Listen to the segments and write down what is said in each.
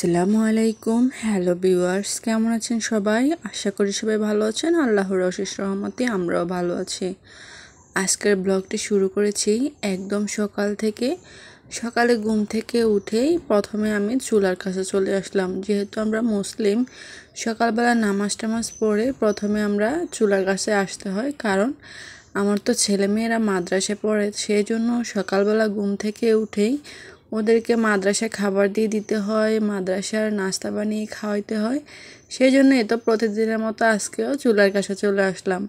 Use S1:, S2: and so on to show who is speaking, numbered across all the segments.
S1: আসসালামু আলাইকুম hello viewers কেমন আছেন সবাই আশা করি সবাই ভালো আছেন আল্লাহর অশেষ রহমতে আমরাও ভালো আছি আজকের ব্লগটি শুরু করেছি একদম সকাল থেকে সকালে ঘুম থেকে উঠেই প্রথমে আমি চুলার কাছে চলে আসলাম যেহেতু আমরা মুসলিম সকালবেলা নামাজ টামাজ পড়ে প্রথমে আমরা চুলার কাছে আসতে হয় কারণ আমার তো ছেলেমেয়েরা মাদ্রাসে পড়ে সেই জন্য সকালবেলা ঘুম থেকে উঠেই ওদেরকে মাদ্রাসায় খাবার দিয়ে দিতে হয় মাদ্রাসার নাস্তা বানিয়ে খাওয়াইতে হয় সেই জন্য এ তো প্রতিদিনের মতো আজকেও চুলার কাছে চলে আসলাম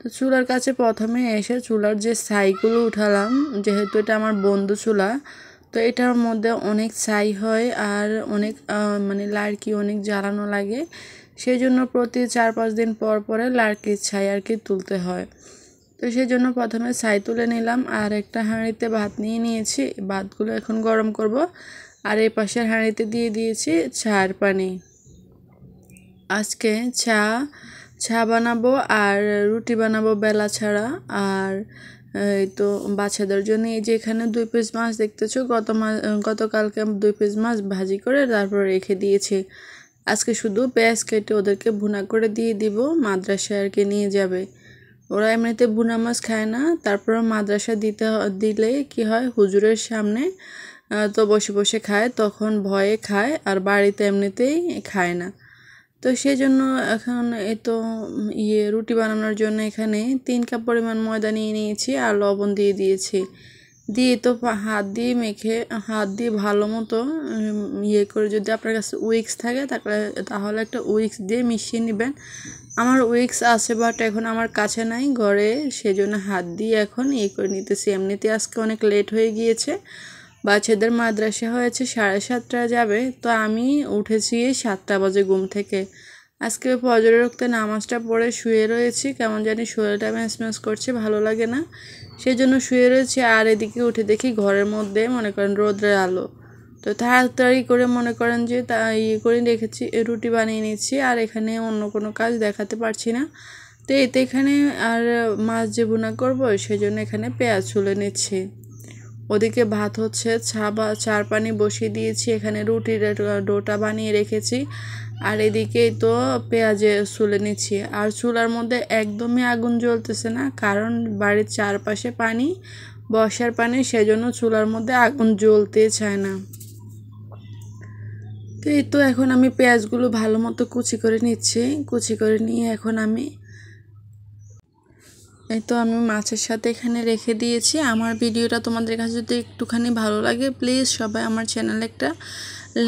S1: তো চুলার কাছে প্রথমে এসে চুলার যে ছাইগুলো উঠালাম যেহেতু এটা আমার বন্ধু চুলা তো এটার মধ্যে অনেক ছাই হয় আর অনেক মানে লাড়কি অনেক জ্বালানো লাগে সেই জন্য প্রতি চার পাঁচ দিন পর পরে লাড়কির ছাই আর কি তুলতে হয় তো সেই জন্য প্রথমে ছাই তুলে নিলাম আর একটা হাঁড়িতে ভাত নিয়ে নিয়েছি ভাতগুলো এখন গরম করব আর এই পাশের হাঁড়িতে দিয়ে দিয়েছি ছার পানি আজকে চা চা বানাবো আর রুটি বানাবো বেলা ছাড়া আর এই তো বাচ্চাদের জন্য এই যে এখানে দুই পিস মাছ দেখতেছো গত মাস গতকালকে দুই পিস মাছ ভাজি করে তারপর রেখে দিয়েছি আজকে শুধু পেঁয়াজ কেটে ওদেরকে ভুনা করে দিয়ে দিব মাদ্রাসায় আর নিয়ে যাবে ওরা এমনিতে বুনামাজ খায় না তারপর মাদ্রাসা দিতে দিলে কি হয় হুজুরের সামনে তো বসে বসে খায় তখন ভয়ে খায় আর বাড়িতে এমনিতেই খায় না তো সেই জন্য এখন এ তো ইয়ে রুটি বানানোর জন্য এখানে তিন কাপ পরিমাণ ময়দা নিয়ে নিয়েছি আর লবণ দিয়ে দিয়েছি দিয়ে তো হাত দিয়ে মেখে হাত দিয়ে ভালো মতো ইয়ে করে যদি আপনার কাছে উইক্স থাকে তাহলে তাহলে একটা উইক্স দিয়ে মিশিয়ে নেবেন আমার উইক্স আছে বাট এখন আমার কাছে নাই ঘরে সেজন্য হাত দিয়ে এখন ইয়ে করে নিতেছি এমনিতে আজকে অনেক লেট হয়ে গিয়েছে বাচ্চাদের মাদ্রাসা হয়েছে সাড়ে সাতটা যাবে তো আমি উঠেছি সাতটা বাজে ঘুম থেকে আজকে ফজরের রক্তে নামাজটা পড়ে শুয়ে রয়েছি কেমন জানি শরীরটা ম্যাচ ম্যাচ করছে ভালো লাগে না সেই জন্য শুয়ে রয়েছি আর এদিকে উঠে দেখি ঘরের মধ্যে মনে করেন রোদ্রের আলো তো তাড়াতাড়ি করে মনে করেন যে তা ইয়ে করে রেখেছি রুটি বানিয়ে নিচ্ছি আর এখানে অন্য কোনো কাজ দেখাতে পারছি না তো এতে এখানে আর মাছ যে বোনা করবো সেই জন্য এখানে পেঁয়াজ ছুলে নিচ্ছি ওদিকে ভাত হচ্ছে চা বা চার পানি বসিয়ে দিয়েছি এখানে রুটির ডোটা বানিয়ে রেখেছি আর এদিকেই তো পেঁয়াজে চুলে নিচ্ছি আর চুলার মধ্যে একদমই আগুন জ্বলতেছে না কারণ বাড়ির চারপাশে পানি বর্ষার পানি সেজন্য চুলার মধ্যে আগুন জ্বলতে চায় না তো এই তো এখন আমি পেঁয়াজগুলো ভালো মতো কুচি করে নিচ্ছি কুচি করে নিয়ে এখন আমি এই তো আমি মাছের সাথে এখানে রেখে দিয়েছি আমার ভিডিওটা তোমাদের কাছে যদি একটুখানি ভালো লাগে প্লিজ সবাই আমার চ্যানেলে একটা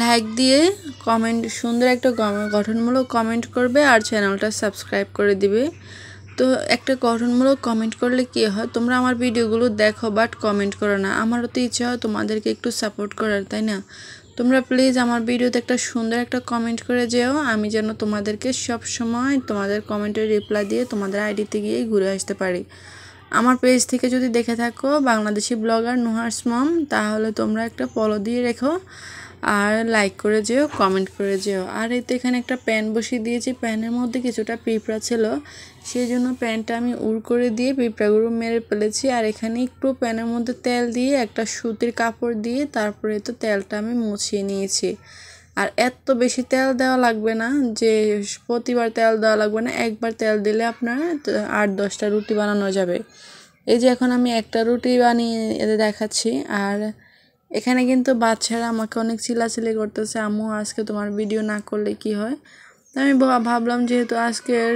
S1: লাইক দিয়ে কমেন্ট সুন্দর একটা গঠনমূলক কমেন্ট করবে আর চ্যানেলটা সাবস্ক্রাইব করে দিবে তো একটা গঠনমূলক কমেন্ট করলে কী হয় তোমরা আমার ভিডিওগুলো দেখো বাট কমেন্ট করো না আমারও তো ইচ্ছা হয় তোমাদেরকে একটু সাপোর্ট করার তাই না তোমরা প্লিজ আমার ভিডিওতে একটা সুন্দর একটা কমেন্ট করে যেও আমি যেন তোমাদেরকে সব সময় তোমাদের কমেন্টের রিপ্লাই দিয়ে তোমাদের আইডিতে গিয়ে ঘুরে আসতে পারি আমার পেজ থেকে যদি দেখে থাকো বাংলাদেশি ব্লগার নুহার্স মম তাহলে তোমরা একটা পলো দিয়ে রেখো আর লাইক করে যেও কমেন্ট করে যেও আর এই তো এখানে একটা প্যান বসিয়ে দিয়েছি প্যানের মধ্যে কিছুটা পিঁপড়া ছিল সেই জন্য প্যানটা আমি উড় করে দিয়ে পিঁপড়াগুলো মেরে ফেলেছি আর এখানে একটু প্যানের মধ্যে তেল দিয়ে একটা সুতির কাপড় দিয়ে তারপরে তো তেলটা আমি মুছিয়ে নিয়েছি আর এত বেশি তেল দেওয়া লাগবে না যে প্রতিবার তেল দেওয়া লাগবে না একবার তেল দিলে আপনার আট দশটা রুটি বানানো যাবে এই যে এখন আমি একটা রুটি বানিয়ে দেখাচ্ছি আর এখানে কিন্তু বাচ্চারা আমাকে অনেক চিলাচিলি করতেছে আম্মু আজকে তোমার ভিডিও না করলে কি হয় তো আমি ভাবলাম যেহেতু আজকের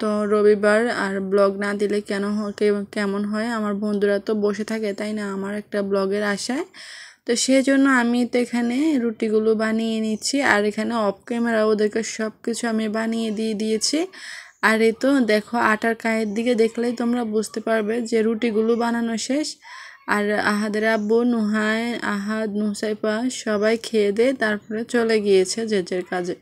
S1: তো রবিবার আর ব্লগ না দিলে কেন কেমন হয় আমার বন্ধুরা তো বসে থাকে তাই না আমার একটা ব্লগের আশায় তো সেজন্য আমি তো এখানে রুটিগুলো বানিয়ে নিচ্ছি আর এখানে অফ ক্যামেরা ওদেরকে সব কিছু আমি বানিয়ে দিয়ে দিয়েছি আর এ তো দেখো আটার কায়ের দিকে দেখলেই তোমরা বুঝতে পারবে যে রুটিগুলো বানানো শেষ আর আহাদের আব্বু নুহায় আহাদ নুসাইফা সবাই খেয়ে দিয়ে তারপরে চলে গিয়েছে যে যে কাজে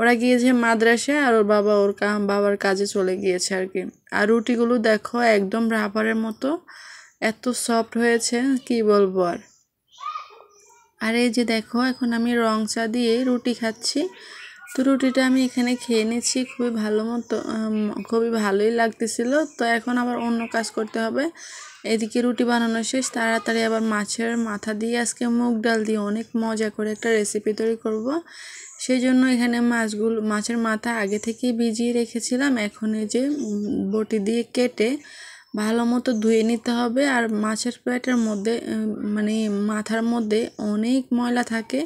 S1: ওরা গিয়েছে মাদ্রাসে আর ওর বাবা ওর বাবার কাজে চলে গিয়েছে আর কি আর রুটিগুলো দেখো একদম রাবারের মতো এত সফট হয়েছে কি বলবো আর আর এই যে দেখো এখন আমি রং চা দিয়ে রুটি খাচ্ছি তো রুটিটা আমি এখানে খেয়ে নিচ্ছি খুবই ভালো মতো খুবই ভালোই লাগতেছিল তো এখন আবার অন্য কাজ করতে হবে এদিকে রুটি বানানো শেষ তাড়াতাড়ি আবার মাছের মাথা দিয়ে আজকে মুগ ডাল দিয়ে অনেক মজা করে একটা রেসিপি তৈরি করব। সেই জন্য এখানে মাছগুলো মাছের মাথা আগে থেকে ভিজিয়ে রেখেছিলাম এখন এই যে বটি দিয়ে কেটে ভালো মতো ধুয়ে নিতে হবে আর মাছের প্লেটের মধ্যে মানে মাথার মধ্যে অনেক ময়লা থাকে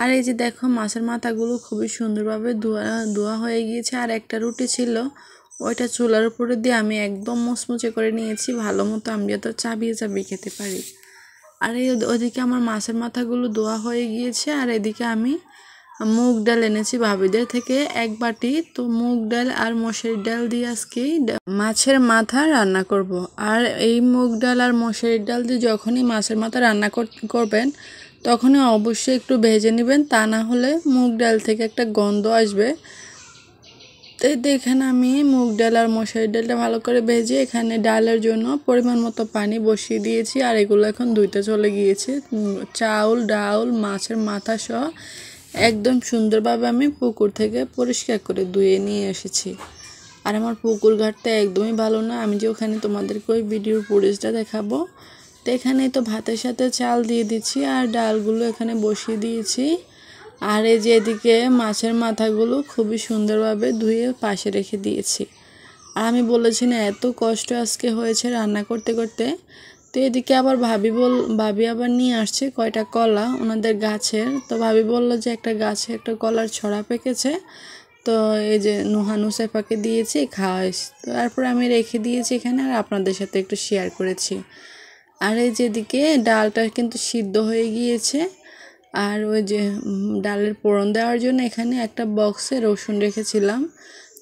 S1: আর এই যে দেখো মাছের মাথাগুলো খুবই সুন্দরভাবে ধোয়া ধোয়া হয়ে গিয়েছে আর একটা রুটি ছিল ওইটা চুলার উপরে দিয়ে আমি একদম মচমচে করে নিয়েছি ভালো মতো আমি যত চাবিয়ে চাবিয়ে খেতে পারি আর এই ওদিকে আমার মাছের মাথাগুলো ধোয়া হয়ে গিয়েছে আর এদিকে আমি মুগ ডাল এনেছি ভাবিদের থেকে এক বাটি তো মুগ ডাল আর মশের ডাল দিয়ে আজকে মাছের মাথা রান্না করব। আর এই মুগ ডাল আর মশের ডাল দিয়ে যখনই মাছের মাথা রান্না করবেন তখনই অবশ্যই একটু ভেজে নেবেন তা না হলে মুগ ডাল থেকে একটা গন্ধ আসবে তো এখানে আমি মুগ ডাল আর মশারি ডালটা ভালো করে ভেজে এখানে ডালের জন্য পরিমাণ মতো পানি বসিয়ে দিয়েছি আর এগুলো এখন ধুইতে চলে গিয়েছে চাউল ডাউল মাছের মাথা সহ একদম সুন্দরভাবে আমি পুকুর থেকে পরিষ্কার করে ধুয়ে নিয়ে এসেছি আর আমার পুকুর ঘাটটা একদমই ভালো না আমি যে ওখানে তোমাদেরকে ওই ভিডিওর পরিচটা দেখাবো তো এখানে তো ভাতের সাথে চাল দিয়ে দিচ্ছি আর ডালগুলো এখানে বসিয়ে দিয়েছি আর এই যে এদিকে মাছের মাথাগুলো খুবই সুন্দরভাবে ধুয়ে পাশে রেখে দিয়েছি আর আমি বলেছি না এত কষ্ট আজকে হয়েছে রান্না করতে করতে তো এদিকে আবার ভাবি বল ভাবি আবার নিয়ে আসছে কয়টা কলা ওনাদের গাছের তো ভাবি বলল যে একটা গাছে একটা কলার ছড়া পেকেছে তো এই যে নুহানু নুসাইফাকে দিয়েছি খাওয়াইছি তো তারপরে আমি রেখে দিয়েছি এখানে আর আপনাদের সাথে একটু শেয়ার করেছি আর এই যেদিকে ডালটা কিন্তু সিদ্ধ হয়ে গিয়েছে আর ওই যে ডালের পোড়ন দেওয়ার জন্য এখানে একটা বক্সে রসুন রেখেছিলাম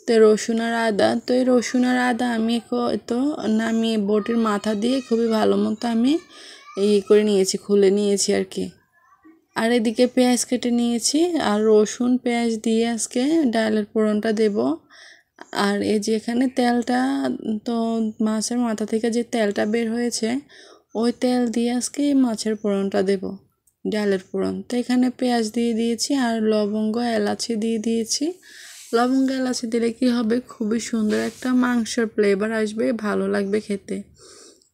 S1: তো রসুন আর আদা তো এই রসুন আর আদা আমি তো নামিয়ে বটির মাথা দিয়ে খুবই ভালো মতো আমি এই করে নিয়েছি খুলে নিয়েছি আর কি আর এদিকে পেঁয়াজ কেটে নিয়েছি আর রসুন পেঁয়াজ দিয়ে আজকে ডালের পোড়নটা দেব আর এই যে এখানে তেলটা তো মাছের মাথা থেকে যে তেলটা বের হয়েছে ওই তেল দিয়ে আজকে মাছের পোড়নটা দেব ডালের পোড়ন তো এখানে পেঁয়াজ দিয়ে দিয়েছি আর লবঙ্গ এলাচি দিয়ে দিয়েছি লবঙ্গ এলাচি দিলে কি হবে খুবই সুন্দর একটা মাংসের ফ্লেভার আসবে ভালো লাগবে খেতে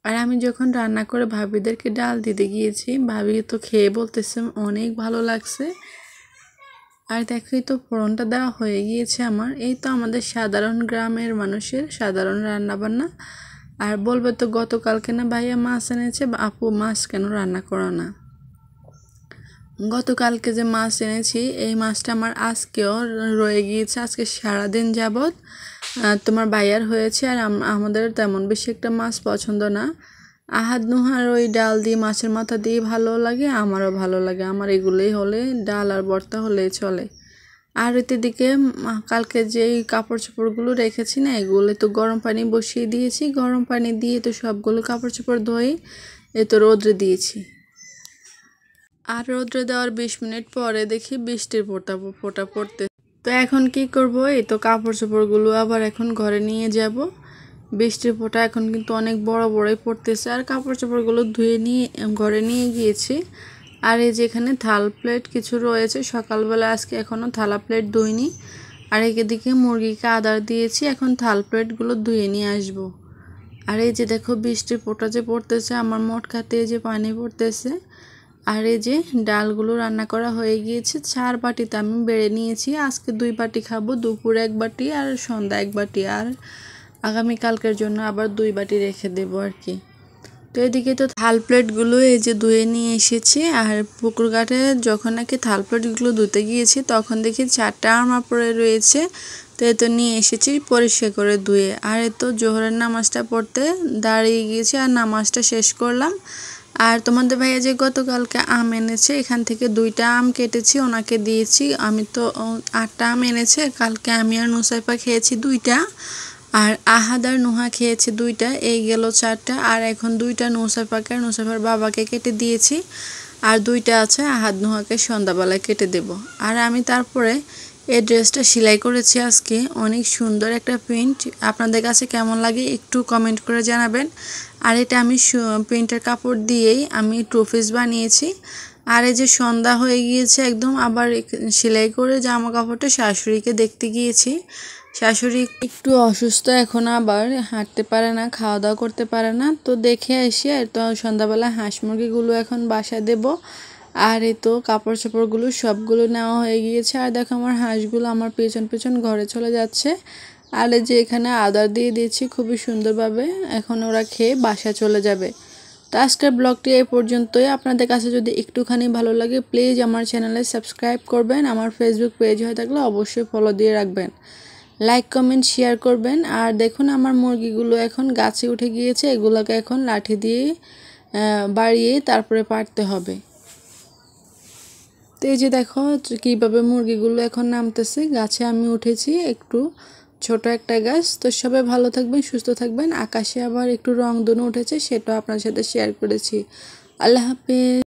S1: আর আমি যখন রান্না করে ভাবিদেরকে ডাল দিতে গিয়েছি ভাবি তো খেয়ে বলতেছে অনেক ভালো লাগছে আর দেখি তো ফোড়নটা দেওয়া হয়ে গিয়েছে আমার এই তো আমাদের সাধারণ গ্রামের মানুষের সাধারণ রান্নাবান্না আর বলবে তো গতকালকে না ভাইয়া মাছ এনেছে আপু মাছ কেন রান্না করো না গতকালকে যে মাছ এনেছি এই মাছটা আমার আজকেও রয়ে গিয়েছে আজকে সারাদিন যাবৎ তোমার বাইয়ার হয়েছে আর আমাদের তেমন বেশি একটা মাছ পছন্দ না আহাদ নুহার ওই ডাল দিয়ে মাছের মাথা দিয়ে ভালো লাগে আমারও ভালো লাগে আমার এগুলোই হলে ডাল আর বর্তা হলেই চলে আর ওইতে দিকে কালকে যেই কাপড় চোপড়গুলো রেখেছি না এগুলো তো গরম পানি বসিয়ে দিয়েছি গরম পানি দিয়ে তো সবগুলো কাপড় চোপড় ধুয়ে এ তো রোদ্রে দিয়েছি আর রোদ্রে দেওয়ার বিশ মিনিট পরে দেখি বৃষ্টির ফোটা ফোটা পড়তে তো এখন কি করব এই তো কাপড় চোপড়গুলো আবার এখন ঘরে নিয়ে যাব বৃষ্টির ফোটা এখন কিন্তু অনেক বড় বড়ই পড়তেছে আর কাপড় চোপড়গুলো ধুয়ে নিয়ে ঘরে নিয়ে গিয়েছি আর এই যে এখানে থাল প্লেট কিছু রয়েছে সকালবেলা আজকে এখনও থালা প্লেট ধুইনি আর এদিকে মুরগিকে আদার দিয়েছি এখন থাল প্লেটগুলো ধুয়ে নিয়ে আসব। আর এই যে দেখো বৃষ্টির পোটা যে পড়তেছে আমার মটকাতে যে পানি পড়তেছে আর এই যে ডালগুলো রান্না করা হয়ে গিয়েছে চার বাটিতে আমি বেড়ে নিয়েছি আজকে দুই বাটি খাবো দুপুর এক বাটি আর সন্ধ্যা এক বাটি আর আগামীকালকের জন্য আবার দুই বাটি রেখে দেবো আর কি তো এদিকে তো থাল প্লেটগুলো এই যে ধুয়ে নিয়ে এসেছে আর পুকুর ঘাটে যখন নাকি থাল প্লেটগুলো ধুতে গিয়েছি তখন দেখি চারটা আমার পরে রয়েছে তো এ তো নিয়ে এসেছি পরিষ্কার করে ধুয়ে আর এ তো জোহরের নামাজটা পড়তে দাঁড়িয়ে গিয়েছি আর নামাজটা শেষ করলাম আর তোমাদের ভাইয়া যে গতকালকে আম এনেছে এখান থেকে দুইটা আম কেটেছি ওনাকে দিয়েছি আমি তো আটটা আম এনেছে কালকে আমি আর নুসাইফা খেয়েছি দুইটা আর আহাদ আর নোহা খেয়েছে দুইটা এই গেল চারটা আর এখন দুইটা নৌসাফাকে নৌসাফার বাবাকে কেটে দিয়েছি আর দুইটা আছে আহাদ নোহাকে সন্ধ্যাবেলায় কেটে দেব আর আমি তারপরে এই ড্রেসটা সেলাই করেছি আজকে অনেক সুন্দর একটা প্রিন্ট আপনাদের কাছে কেমন লাগে একটু কমেন্ট করে জানাবেন আর এটা আমি প্রিন্টের কাপড় দিয়েই আমি ট্রফিস বানিয়েছি আর এই যে সন্ধ্যা হয়ে গিয়েছে একদম আবার সেলাই করে জামা কাপড়টা শাশুড়িকে দেখতে গিয়েছি শাশুড়ি একটু অসুস্থ এখন আবার হাঁটতে পারে না খাওয়া দাওয়া করতে পারে না তো দেখে আসি আর তো সন্ধ্যাবেলা হাঁস মুরগিগুলো এখন বাসা দেব আর এ তো কাপড় চাপড়গুলো সবগুলো নেওয়া হয়ে গিয়েছে আর দেখো আমার হাঁসগুলো আমার পেছন পেছন ঘরে চলে যাচ্ছে আর যে এখানে আদার দিয়ে দিয়েছি খুবই সুন্দরভাবে এখন ওরা খেয়ে বাসা চলে যাবে তো আজকের ব্লগটি এই পর্যন্তই আপনাদের কাছে যদি একটুখানি ভালো লাগে প্লিজ আমার চ্যানেলে সাবস্ক্রাইব করবেন আমার ফেসবুক পেজ হয়ে থাকলে অবশ্যই ফলো দিয়ে রাখবেন লাইক কমেন্ট শেয়ার করবেন আর দেখুন আমার মুরগিগুলো এখন গাছে উঠে গিয়েছে এগুলোকে এখন লাঠি দিয়ে বাড়িয়ে তারপরে পারতে হবে তো এই যে দেখো কীভাবে মুরগিগুলো এখন নামতেছে গাছে আমি উঠেছি একটু ছোট একটা গাছ তো সবাই ভালো থাকবেন সুস্থ থাকবেন আকাশে আবার একটু রং দুনু উঠেছে সেটাও আপনার সাথে শেয়ার করেছি আল্লাহ হাফেজ